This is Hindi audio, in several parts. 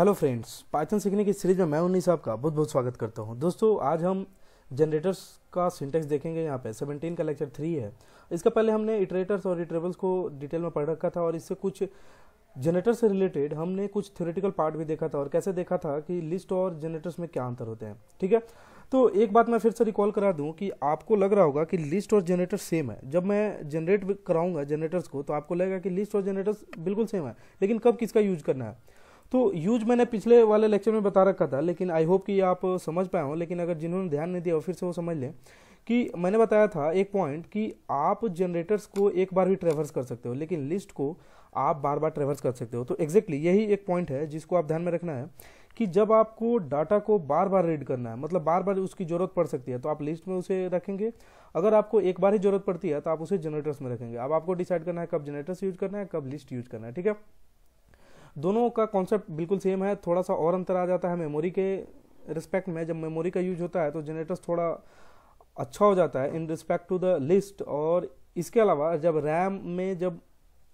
हेलो फ्रेंड्स पाइथन सीखने की सीरीज में मैं उन्नीस आपका बहुत बहुत स्वागत करता हूं दोस्तों आज हम जनरेटर्स का सिंटेक्स देखेंगे यहाँ पे 17 का लेक्चर थ्री है इसका पहले हमने इटरेटर्स और इटरेबल्स को डिटेल में पढ़ रखा था और इससे कुछ जनरेटर से रिलेटेड हमने कुछ थ्योरेटिकल पार्ट भी देखा था और कैसे देखा था कि लिस्ट और जनरेटर्स में क्या अंतर होते हैं ठीक है तो एक बात मैं फिर से रिकॉल करा दूं कि आपको लग रहा होगा कि लिस्ट और जनरेटर सेम है जब मैं जनरेट कराऊंगा जनरेटर्स को तो आपको लगेगा कि लिस्ट और जनरेटर्स बिल्कुल सेम है लेकिन कब किसका यूज करना है तो यूज मैंने पिछले वाले लेक्चर में बता रखा था लेकिन आई होप कि आप समझ पाए हो लेकिन अगर जिन्होंने ध्यान नहीं दिया फिर से वो समझ लें कि मैंने बताया था एक पॉइंट कि आप जनरेटर्स को एक बार भी ट्रेवर्स कर सकते हो लेकिन लिस्ट को आप बार बार ट्रेवर्स कर सकते हो तो एग्जैक्टली exactly यही एक पॉइंट है जिसको आप ध्यान में रखना है कि जब आपको डाटा को बार बार रीड करना है मतलब बार बार उसकी ज़रूरत पड़ सकती है तो आप लिस्ट में उसे रखेंगे अगर आपको एक बार ही ज़रूरत पड़ती है तो आप उसे जनरेटर्स में रखेंगे अब आपको डिसाइड करना है कब जनरेटर्स यूज करना है कब लिस्ट यूज करना है ठीक है दोनों का कॉन्सेप्ट बिल्कुल सेम है थोड़ा सा और अंतर आ जाता है मेमोरी के रिस्पेक्ट में जब मेमोरी का यूज होता है तो जनरेटर्स थोड़ा अच्छा हो जाता है in respect to the list और इसके अलावा जब रैम में जब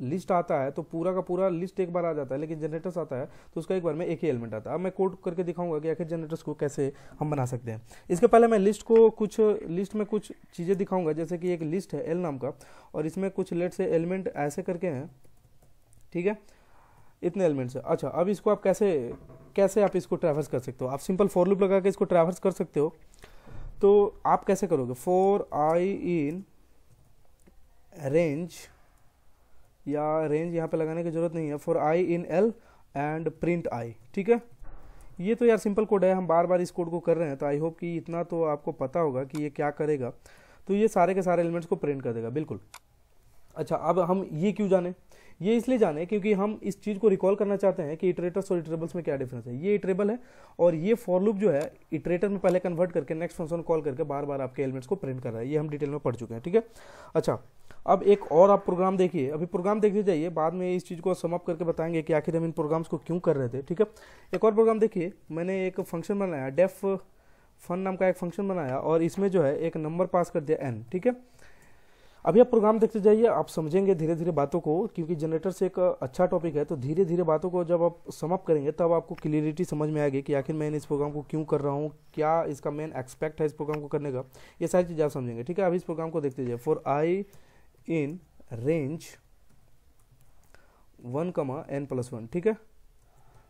लिस्ट आता है तो पूरा का पूरा लिस्ट एक बार आ जाता है लेकिन जनरेटर्स आता है तो उसका एक बार में एक ही एलिमेंट आता है अब मैं कोड करके दिखाऊंगा कि आखिर जनरेटर्स को कैसे हम बना सकते हैं इसके पहले मैं लिस्ट को कुछ लिस्ट में कुछ चीज़ें दिखाऊंगा जैसे कि एक लिस्ट है एल नाम का और इसमें कुछ लेट से एलिमेंट ऐसे करके हैं ठीक है इतने एलिमेंट्स है अच्छा अब इसको आप कैसे कैसे आप इसको ट्रैवर्स कर सकते हो आप सिंपल फॉर लूप लगा के इसको ट्रैवर्स कर सकते हो तो आप कैसे करोगे फॉर आई इन रेंज या रेंज यहाँ पे लगाने की जरूरत नहीं है for I in L and print I ठीक है ये तो यार सिंपल कोड है हम बार बार इस कोड को कर रहे हैं तो आई होप कि इतना तो आपको पता होगा कि ये क्या करेगा तो ये सारे के सारे एलिमेंट्स को प्रिंट कर देगा बिल्कुल अच्छा अब हम ये क्यों जाने ये इसलिए जाने क्योंकि हम इस चीज़ को रिकॉल करना चाहते हैं कि इटरेटर्स और इटरेबल्स में क्या डिफरेंस है ये इटरेबल है और ये फॉर लूप जो है इटरेटर में पहले कन्वर्ट करके नेक्स्ट फंक्शन कॉल करके बार बार आपके एलिमेंट्स को प्रिंट कर रहा है ये हम डिटेल में पढ़ चुके हैं ठीक है अच्छा अब एक और आप प्रोग्राम देखिए अभी प्रोग्राम देखते जाइए बाद में इस चीज़ को समअप करके बताएंगे कि आखिर हम इन प्रोग्राम्स को क्यों कर रहे थे ठीक है एक और प्रोग्राम देखिए मैंने एक फंक्शन बनाया डेफ फन नाम का एक फंक्शन बनाया और इसमें जो है एक नंबर पास कर दिया एन ठीक है अभी आप प्रोग्राम देखते जाइए आप समझेंगे धीरे धीरे बातों को क्योंकि जनरेटर से एक अच्छा टॉपिक है तो धीरे धीरे बातों को जब आप समअप करेंगे तब आपको क्लियरिटी समझ में आएगी कि आखिर मैंने इस प्रोग्राम को क्यों कर रहा हूँ क्या इसका मेन एक्सपेक्ट है इस प्रोग्राम को करने का ये सारी चीज़ आप समझेंगे ठीक है अब इस प्रोग्राम को देखते जाइए for I in range one comma N plus one ठीक है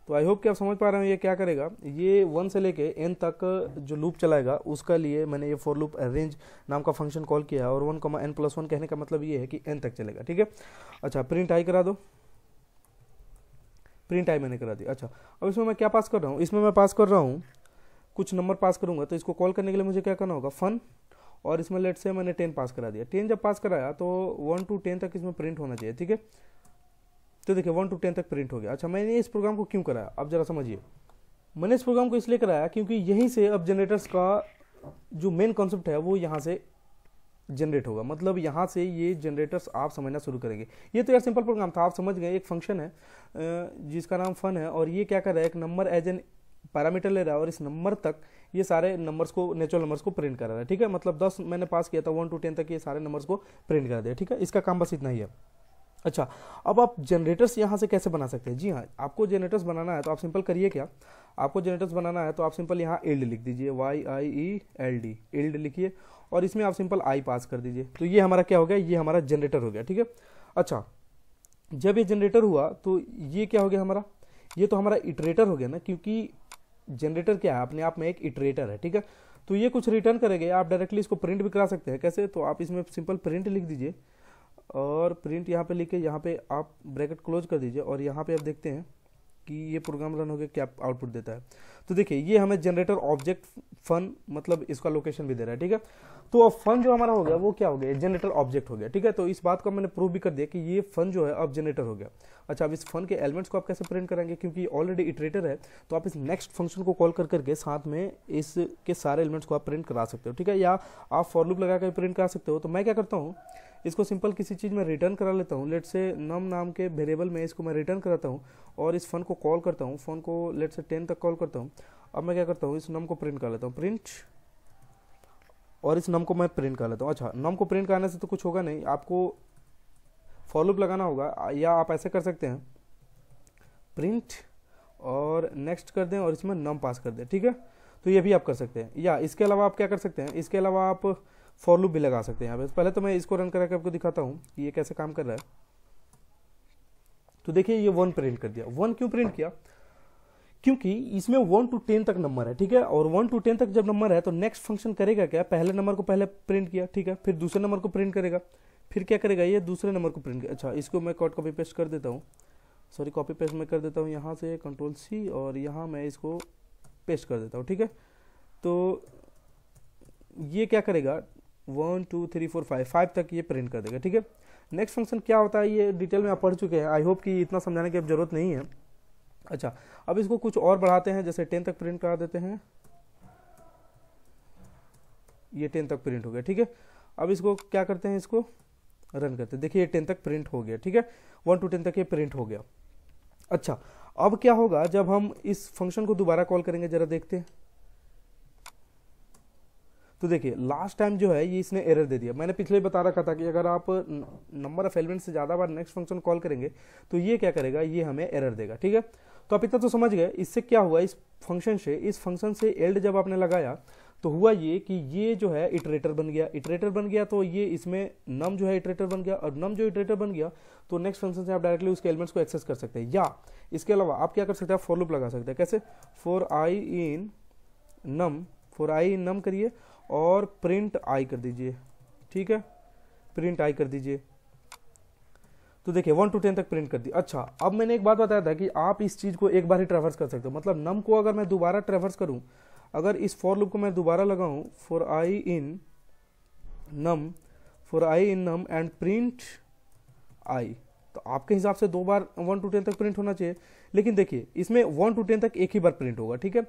तो आई होप कि आप समझ पा रहे हो ये क्या करेगा ये वन से लेके एन तक जो लूप चलाएगा उसका लिए मैंने ये फॉर लूप अरेंज नाम का फंक्शन कॉल किया है और one comma N plus one कहने का मतलब ये है कि एन तक चलेगा ठीक है अच्छा प्रिंट आई करा दो प्रिंट आई मैंने करा दी अच्छा अब इसमें मैं क्या पास कर रहा हूँ इसमें मैं पास कर रहा हूँ कुछ नंबर पास करूँगा तो इसको कॉल करने के लिए मुझे क्या करना होगा फन और इसमें लेट से मैंने टेन पास करा दिया टेन जब पास कराया तो वन टू टेन तक इसमें प्रिंट होना चाहिए ठीक है तो देखिए वन टू टेन तक प्रिंट हो गया अच्छा मैंने इस प्रोग्राम को क्यों कराया आप जरा समझिए मैंने इस प्रोग्राम को इसलिए कराया क्योंकि यहीं से अब जनरेटर्स का जो मेन कॉन्सेप्ट है वो यहाँ से जनरेट होगा मतलब यहाँ से ये जनरेटर्स आप समझना शुरू करेंगे ये तो यार सिंपल प्रोग्राम था आप समझ गए एक फंक्शन है जिसका नाम फन है और ये क्या कर रहा है एक नंबर एज एन पैरामीटर ले रहा है और इस नंबर तक ये सारे नंबर्स को नेचुरल नंबर्स को प्रिंट कर रहा है ठीक है मतलब दस मैंने पास किया था वन टू टेन तक ये सारे नंबर्स को प्रिंट कर दिया ठीक है इसका काम बस इतना ही है अच्छा अब आप जनरेटर्स यहाँ से कैसे बना सकते हैं जी हाँ आपको जनरेटर्स बनाना है तो आप सिंपल करिए क्या आपको जनरेटर्स बनाना है तो आप सिंपल यहाँ एल्ड लिख दीजिए Y I E L D yield लिखिए और इसमें आप सिंपल आई पास कर दीजिए तो ये हमारा क्या हो गया ये हमारा जनरेटर हो गया ठीक है अच्छा जब ये जनरेटर हुआ तो ये क्या हो गया हमारा ये तो हमारा इटरेटर हो गया ना क्योंकि जनरेटर क्या है अपने आप में एक इटरेटर है ठीक है तो ये कुछ रिटर्न करेगा आप डायरेक्टली इसको प्रिंट भी करा सकते हैं कैसे तो आप इसमें सिंपल प्रिंट लिख दीजिए और प्रिंट यहाँ पे लिखे यहाँ पे आप ब्रैकेट क्लोज कर दीजिए और यहाँ पे आप देखते हैं कि ये प्रोग्राम रन हो गया क्या आउटपुट देता है तो देखिए ये हमें जनरेटर ऑब्जेक्ट फन मतलब इसका लोकेशन भी दे रहा है ठीक है तो अब फन जो हमारा हो गया वो क्या हो गया जनरेटर ऑब्जेक्ट हो गया ठीक है तो इस बात को मैंने प्रूव भी कर दिया कि ये फन जो है अब जनरेटर हो गया अच्छा अब इस फन के एलिमेंट्स को आप कैसे प्रिंट करेंगे क्योंकि ऑलरेडी इटरेटर है तो आप इस नेक्स्ट फंक्शन को कॉल कर करके साथ में इसके सारे एलिमेंट्स को आप प्रिंट करा सकते हो ठीक है या आप फॉर लगा कर प्रिंट करा सकते हो तो मैं क्या करता हूँ इसको सिंपल किसी चीज़ में रिटर्न करा लेता हूँ लेट से नम नाम के वेरिएबल में इसको मैं रिटर्न कराता हूँ और इस फन को कॉल करता हूँ फन को लेट से टेन तक कॉल करता हूँ अब मैं क्या करता हूँ इस नम को प्रिंट कर लेता हूँ प्रिंट और इस नम को मैं प्रिंट कर लेता हूँ अच्छा नम को प्रिंट करने से तो कुछ होगा नहीं आपको फॉलोअप लगाना होगा या आप ऐसे कर सकते हैं प्रिंट और नेक्स्ट कर दें और इसमें नम पास कर दें ठीक है तो ये भी आप कर सकते हैं या इसके अलावा आप क्या कर सकते हैं इसके अलावा आप फॉलोअप भी लगा सकते हैं यहाँ पे पहले तो मैं इसको रन करा आपको दिखाता हूँ कि ये कैसे काम कर रहा है तो देखिए ये वन प्रिंट कर दिया वन क्यों प्रिंट किया क्योंकि इसमें वन टू टेन तक नंबर है ठीक है और वन टू टेन तक जब नंबर है तो नेक्स्ट फंक्शन करेगा क्या पहले नंबर को पहले प्रिंट किया ठीक है फिर दूसरे नंबर को प्रिंट करेगा फिर क्या करेगा ये दूसरे नंबर को प्रिंट अच्छा इसको मैं कॉट कॉपी पेस्ट कर देता हूँ सॉरी कॉपी पेस्ट मैं कर देता हूँ यहाँ से कंट्रोल सी और यहाँ मैं इसको पेस्ट कर देता हूँ ठीक है तो ये क्या करेगा one two three four five five तक ये प्रिंट कर देगा ठीक है नेक्स्ट फंक्शन क्या होता है ये डिटेल में आप पढ़ चुके हैं आई होप कि इतना समझाने की अब जरूरत नहीं है अच्छा अब इसको कुछ और बढ़ाते हैं जैसे टेन तक प्रिंट करा देते हैं ये टेन तक प्रिंट हो गया ठीक है अब इसको क्या करते हैं इसको रन करते हैं देखिए ये टेन तक प्रिंट हो गया ठीक है वन टू टेन तक ये प्रिंट हो गया अच्छा अब क्या होगा जब हम इस फंक्शन को दोबारा कॉल करेंगे जरा देखते हैं तो देखिए लास्ट टाइम जो है ये इसने एरर दे दिया मैंने पिछले बता रखा था कि अगर आप नंबर ऑफ एलिमेंट से ज़्यादा बार नेक्स्ट फंक्शन कॉल करेंगे तो ये क्या करेगा ये हमें एरर देगा ठीक है तो आप इतना तो समझ गए इससे क्या हुआ इस फंक्शन से इस फंक्शन से एल्ड जब आपने लगाया तो हुआ ये कि ये जो है इटरेटर बन गया इटरेटर बन गया तो ये इसमें नम जो है इटरेटर बन गया और नम जो इटरेटर बन गया तो नेक्स्ट फंक्शन से आप डायरेक्टली उसके एलिमेंट्स को एक्सेस कर सकते हैं या इसके अलावा आप क्या कर सकते हैं आप लूप लगा सकते हैं कैसे for I in num for I in नम करिए और प्रिंट आई कर दीजिए ठीक है प्रिंट आई कर दीजिए तो देखिए वन टू टेन तक प्रिंट कर दी अच्छा अब मैंने एक बात बताया था कि आप इस चीज़ को एक बार ही ट्रेवर्स कर सकते हो मतलब नम को अगर मैं दोबारा ट्रेवर्स करूँ अगर इस फॉर लूप को मैं दोबारा लगाऊँ for I in num for I in num and print I तो आपके हिसाब से दो बार वन टू टेन तक प्रिंट होना चाहिए लेकिन देखिए इसमें वन टू टेन तक एक ही बार प्रिंट होगा ठीक है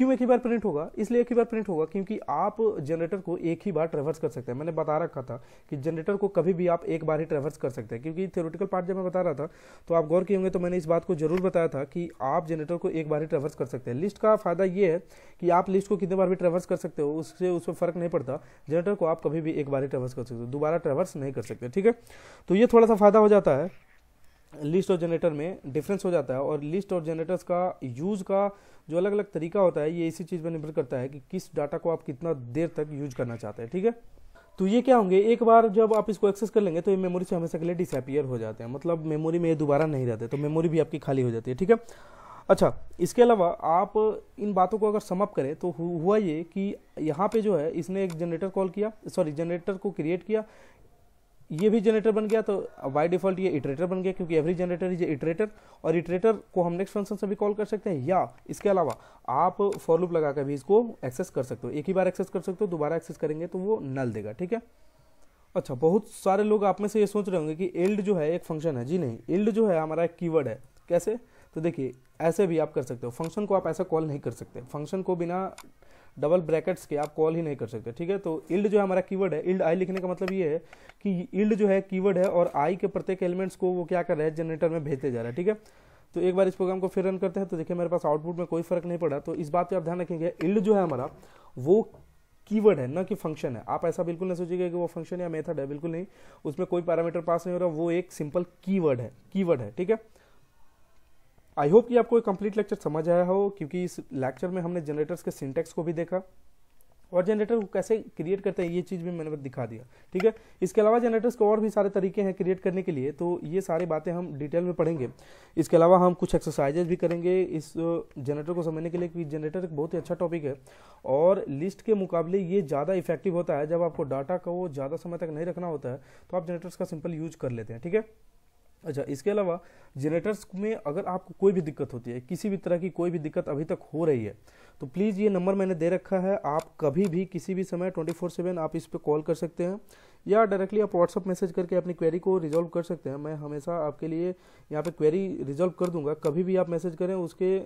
क्यों एक ही बार प्रिंट होगा इसलिए एक ही बार प्रिंट होगा क्योंकि आप जनरेटर को एक ही बार ट्रेवर्स कर सकते हैं मैंने बता रखा था कि जनरेटर को कभी भी आप एक बार ही ट्रेवर्स कर सकते हैं क्योंकि थ्योरेटिकल पार्ट जब मैं बता रहा था तो आप गौर किए होंगे तो मैंने इस बात को जरूर बताया था कि आप जनरेटर को एक बार ही ट्रेवर्स कर सकते हैं लिस्ट का फायदा यह है कि आप लिस्ट को कितने बार भी ट्रेवर्स कर सकते हो उससे उस पर फर्क नहीं पड़ता जनरेटर को आप कभी भी एक बार ही ट्रेवर्स कर सकते हो दोबारा ट्रेवर्स नहीं कर सकते ठीक है तो ये थोड़ा सा फायदा हो जाता है लिस्ट और जनरेटर में डिफरेंस हो जाता है और लिस्ट और जनरेटर्स का यूज़ का जो अलग अलग तरीका होता है ये इसी चीज़ पर निर्भर करता है कि किस डाटा को आप कितना देर तक यूज करना चाहते हैं ठीक है तो ये क्या होंगे एक बार जब आप इसको एक्सेस कर लेंगे तो ये मेमोरी से हमेशा के लिए डिसअपियर हो जाते हैं मतलब मेमोरी में ये दोबारा नहीं रहते तो मेमोरी भी आपकी खाली हो जाती है ठीक है अच्छा इसके अलावा आप इन बातों को अगर समअप करें तो हुआ ये कि यहाँ पे जो है इसने एक जनरेटर कॉल किया सॉरी जनरेटर को क्रिएट किया ये भी जनरेटर बन गया तो बाय डिफॉल्ट ये इटरेटर बन गया क्योंकि एवरी जनरेटर इज इटरेटर और इटरेटर को हम नेक्स्ट फंक्शन से भी कॉल कर सकते हैं या इसके अलावा आप फॉर लूप लगा कर भी इसको एक्सेस कर सकते हो एक ही बार एक्सेस कर सकते हो दोबारा एक्सेस करेंगे तो वो नल देगा ठीक है अच्छा बहुत सारे लोग आप में से ये सोच रहे होंगे कि एल्ड जो है एक फंक्शन है जी नहीं एल्ड जो है हमारा एक कीवर्ड है कैसे तो देखिए ऐसे भी आप कर सकते हो फंक्शन को आप ऐसा कॉल नहीं कर सकते फंक्शन को बिना डबल ब्रैकेट्स के आप कॉल ही नहीं कर सकते ठीक है तो इल्ड जो है हमारा कीवर्ड है इल्ड आई लिखने का मतलब ये है कि इल्ड जो है कीवर्ड है और आई के प्रत्येक एलिमेंट्स को वो क्या कर रहा है जनरेटर में भेजते जा रहा है ठीक है तो एक बार इस प्रोग्राम को फिर रन करते हैं तो देखिए मेरे पास आउटपुट में कोई फर्क नहीं पड़ा तो इस बात पर आप ध्यान रखेंगे इल्ड जो है हमारा वो कीवर्ड है ना कि फंक्शन है आप ऐसा बिल्कुल नहीं सोचिएगा कि वो फंक्शन या मेथड है बिल्कुल नहीं उसमें कोई पैरामीटर पास नहीं हो रहा वो एक सिंपल कीवर्ड है कीवर्ड है ठीक है आई होप कि आपको कंप्लीट लेक्चर समझ आया हो क्योंकि इस लेक्चर में हमने जनरेटर्स के सिंटेक्स को भी देखा और जनरेटर को कैसे क्रिएट करते हैं ये चीज़ भी मैंने दिखा दिया ठीक है इसके अलावा जनरेटर्स के और भी सारे तरीके हैं क्रिएट करने के लिए तो ये सारी बातें हम डिटेल में पढ़ेंगे इसके अलावा हम कुछ एक्सरसाइजेज भी करेंगे इस जनरेटर को समझने के लिए क्योंकि जनरेटर एक बहुत ही अच्छा टॉपिक है और लिस्ट के मुकाबले ये ज़्यादा इफेक्टिव होता है जब आपको डाटा को ज़्यादा समय तक नहीं रखना होता है तो आप जनरेटर्स का सिंपल यूज कर लेते हैं ठीक है अच्छा इसके अलावा जनरेटर्स में अगर आपको कोई भी दिक्कत होती है किसी भी तरह की कोई भी दिक्कत अभी तक हो रही है तो प्लीज़ ये नंबर मैंने दे रखा है आप कभी भी किसी भी समय ट्वेंटी फोर सेवन आप इस पर कॉल कर सकते हैं या डायरेक्टली आप व्हाट्सअप मैसेज करके अपनी क्वेरी को रिजॉल्व कर सकते हैं मैं हमेशा आपके लिए यहाँ पर क्वेरी रिजॉल्व कर दूंगा कभी भी आप मैसेज करें उसके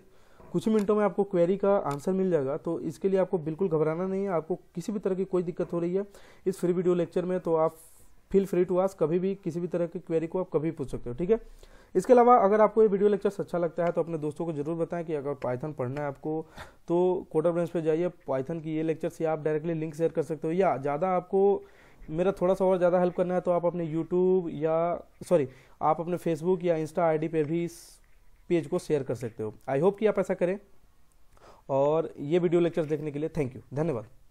कुछ मिनटों में आपको क्वेरी का आंसर मिल जाएगा तो इसके लिए आपको बिल्कुल घबराना नहीं है आपको किसी भी तरह की कोई दिक्कत हो रही है इस फ्री वीडियो लेक्चर में तो आप फील फ्री टू आस्क कभी भी किसी भी तरह की क्वेरी को आप कभी पूछ सकते हो ठीक है इसके अलावा अगर आपको ये वीडियो लेक्चर अच्छा लगता है तो अपने दोस्तों को जरूर बताएं कि अगर पाइथन पढ़ना है आपको तो कोटर ब्रेंस पर जाइए पाइथन की ये लेक्चर से आप डायरेक्टली लिंक शेयर कर सकते हो या ज़्यादा आपको मेरा थोड़ा सा और ज़्यादा हेल्प करना है तो आप अपने यूट्यूब या सॉरी आप अपने फेसबुक या इंस्टा आई डी भी इस पेज को शेयर कर सकते हो आई होप कि आप ऐसा करें और ये वीडियो लेक्चर देखने के लिए थैंक यू धन्यवाद